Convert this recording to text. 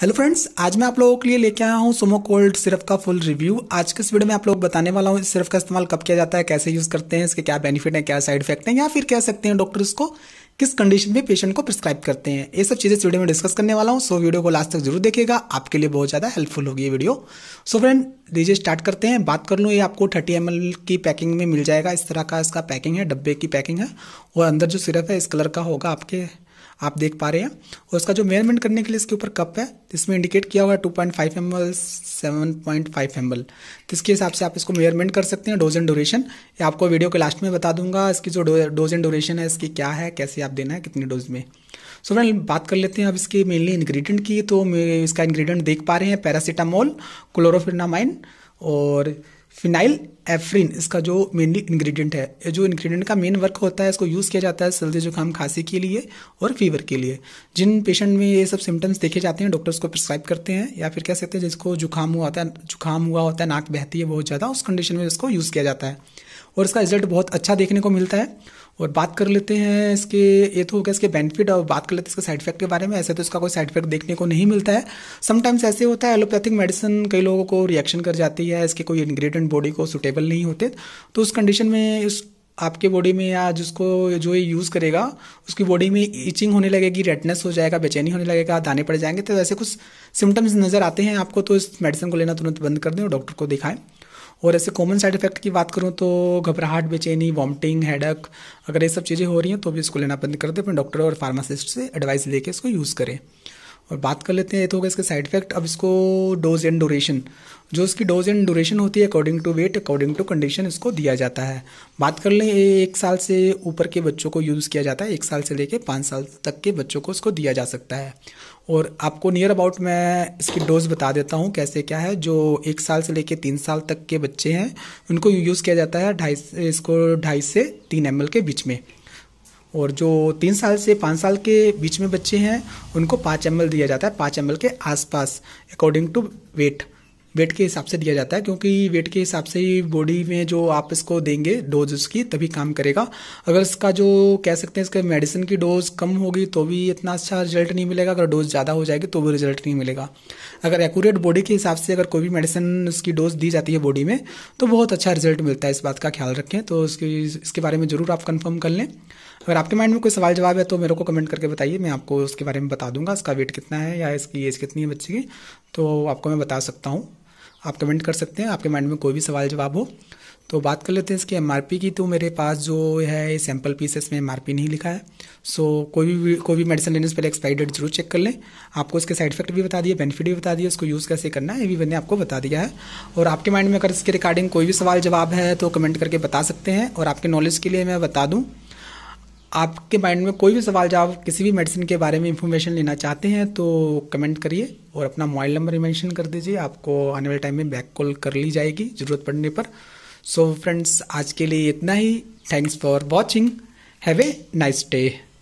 hello friends आज मैं आप लोगों के लिए लेके आया हूँ सोमो कोल्ड सिरप का फुल रिव्यू आज के इस वीडियो में आप लोग बताने वाला हूँ इस सिरप का इस्तेमाल कब किया जाता है कैसे यूज़ करते हैं इसके क्या बेनिफिट हैं क्या साइड इफेक्ट हैं या फिर कह सकते हैं डॉक्टर इसको किस कंडीशन में पेशेंट को प्रिस्क्राइब करते हैं ये सब चीज़ें इस वीडियो में डिस्कस करने वाला हूँ सो वीडियो को लास्ट तक जरूर देखेगा आपके लिए बहुत ज़्यादा हेल्पफुल होगी ये वीडियो सो फ्रेंड लीजिए स्टार्ट करते हैं बात कर लूँ ये आपको थर्टी एम की पैकिंग में मिल जाएगा इस तरह का इसका पैकिंग है डब्बे की पैकिंग है और अंदर जो सिरप है इस कलर का होगा आपके आप देख पा रहे हैं और उसका जो मेजरमेंट करने के लिए इसके ऊपर कप है तो इसमें इंडिकेट किया हुआ है two point five M L seven point five M L तो इसके हिसाब से आप इसको मेजरमेंट कर सकते हैं डोज एंड ये आपको वीडियो के लास्ट में बता दूंगा इसकी जो डोज एंड डोरेशन है इसकी क्या है कैसे आप देना है कितनी डोज में सो so, फ्रेंड बात कर लेते हैं अब इसके मेनली इंग्रेडिएंट की तो इसका इंग्रेडिएंट देख पा रहे हैं पैरासीटामोल क्लोरोफिनामाइन और फिनाइल एफ्रिन इसका जो मेनली इंग्रेडिएंट है ये जो इंग्रेडिएंट का मेन वर्क होता है इसको यूज़ किया जाता है सर्दी जुकाम खांसी के लिए और फीवर के लिए जिन पेशेंट में ये सब सिम्टम्स देखे जाते हैं डॉक्टर्स को प्रिस्क्राइब करते हैं या फिर कह सकते हैं जिसको जुकाम हुआ होता है जुकाम हुआ होता है नाक बहती है बहुत ज़्यादा उस कंडीशन में इसको यूज़ किया जाता है और इसका रिजल्ट बहुत अच्छा देखने को मिलता है और बात कर लेते हैं इसके ये तो हो गया इसके बेनिफिट और बात कर लेते हैं इसके साइड इफेक्ट के बारे में ऐसे तो इसका कोई साइड इफेक्ट देखने को नहीं मिलता है समटाइम्स ऐसे होता है एलोपैथिक मेडिसिन कई लोगों को रिएक्शन कर जाती है इसके कोई इंग्रेडिएंट बॉडी को सुटेबल अवेलेबल नहीं होते तो उस कंडीशन में इस आपके बॉडी में या जिसको जो ये यूज़ करेगा उसकी बॉडी में इचिंग होने लगेगी रेडनेस हो जाएगा बेचैनी होने लगेगा दाने पड़ जाएंगे तो वैसे कुछ सिम्टम्स नज़र आते हैं आपको तो इस मेडिसिन को लेना तुरंत बंद कर दें और डॉक्टर को दिखाएं और ऐसे कॉमन साइड इफेक्ट की बात करूँ तो घबराहट बेचैनी वॉमिटिंग हेडक अगर ये सब चीज़ें हो रही हैं तो भी इसको लेना बंद कर दें अपने डॉक्टर और फार्मासिस्ट से एडवाइस लेके इसको यूज़ करें और बात कर लेते हैं ये तो होगा इसके साइड इफेक्ट अब इसको डोज एंड ड्यूरेशन जो इसकी डोज एंड ड्यूरेशन होती है according to weight according to condition इसको दिया जाता है बात कर लें एक साल से ऊपर के बच्चों को यूज़ किया जाता है एक साल से लेके पाँच साल तक के बच्चों को इसको दिया जा सकता है और आपको नियर अबाउट मैं इसकी डोज बता देता हूँ कैसे क्या है जो एक साल से लेके तीन साल तक के बच्चे हैं उनको यूज़ किया जाता है ढाई इसको ढाई से तीन एम के बीच में और जो तीन साल से पाँच साल के बीच में बच्चे हैं उनको पाँच एम दिया जाता है पाँच एम के आसपास अकॉर्डिंग टू वेट वेट के हिसाब से दिया जाता है क्योंकि वेट के हिसाब से ही बॉडी में जो आप इसको देंगे डोज उसकी तभी काम करेगा अगर इसका जो कह सकते हैं इसके मेडिसिन की डोज कम होगी तो भी इतना अच्छा रिजल्ट नहीं मिलेगा अगर डोज ज़्यादा हो जाएगी तो भी रिजल्ट नहीं मिलेगा अगर एक्यूरेट बॉडी के हिसाब से अगर कोई भी मेडिसिन उसकी डोज दी जाती है बॉडी में तो बहुत अच्छा रिजल्ट मिलता है इस बात का ख्याल रखें तो उसकी इसके बारे में ज़रूर आप कन्फर्म कर लें अगर आपके माइंड में कोई सवाल जवाब है तो मेरे को कमेंट करके बताइए मैं आपको उसके बारे में बता दूंगा इसका वेट कितना है या इसकी एज कितनी है बच्चे की तो आपको मैं बता सकता हूँ आप कमेंट कर सकते हैं आपके माइंड में कोई भी सवाल जवाब हो तो बात कर लेते हैं इसके एम की तो मेरे पास जो है सैम्पल पीसेस में एम नहीं लिखा है सो so, कोई भी कोई भी मेडिसिन लेने से पहले एक्सपायरी डेट जरूर चेक कर लें आपको इसके साइड इफेक्ट भी बता दिए बेनिफिट भी बता दिए उसको यूज़ कैसे करना है ये भी मैंने आपको बता दिया है और आपके माइंड में अगर इसके रिगार्डिंग कोई भी सवाल जवाब है तो कमेंट करके बता सकते हैं और आपके नॉलेज के लिए मैं बता दूँ आपके माइंड में कोई भी सवाल जब आप किसी भी मेडिसिन के बारे में इन्फॉर्मेशन लेना चाहते हैं तो कमेंट करिए और अपना मोबाइल नंबर मेंशन कर दीजिए आपको आने वाले टाइम में बैक कॉल कर ली जाएगी ज़रूरत पड़ने पर सो so, फ्रेंड्स आज के लिए इतना ही thanks for watching have a nice day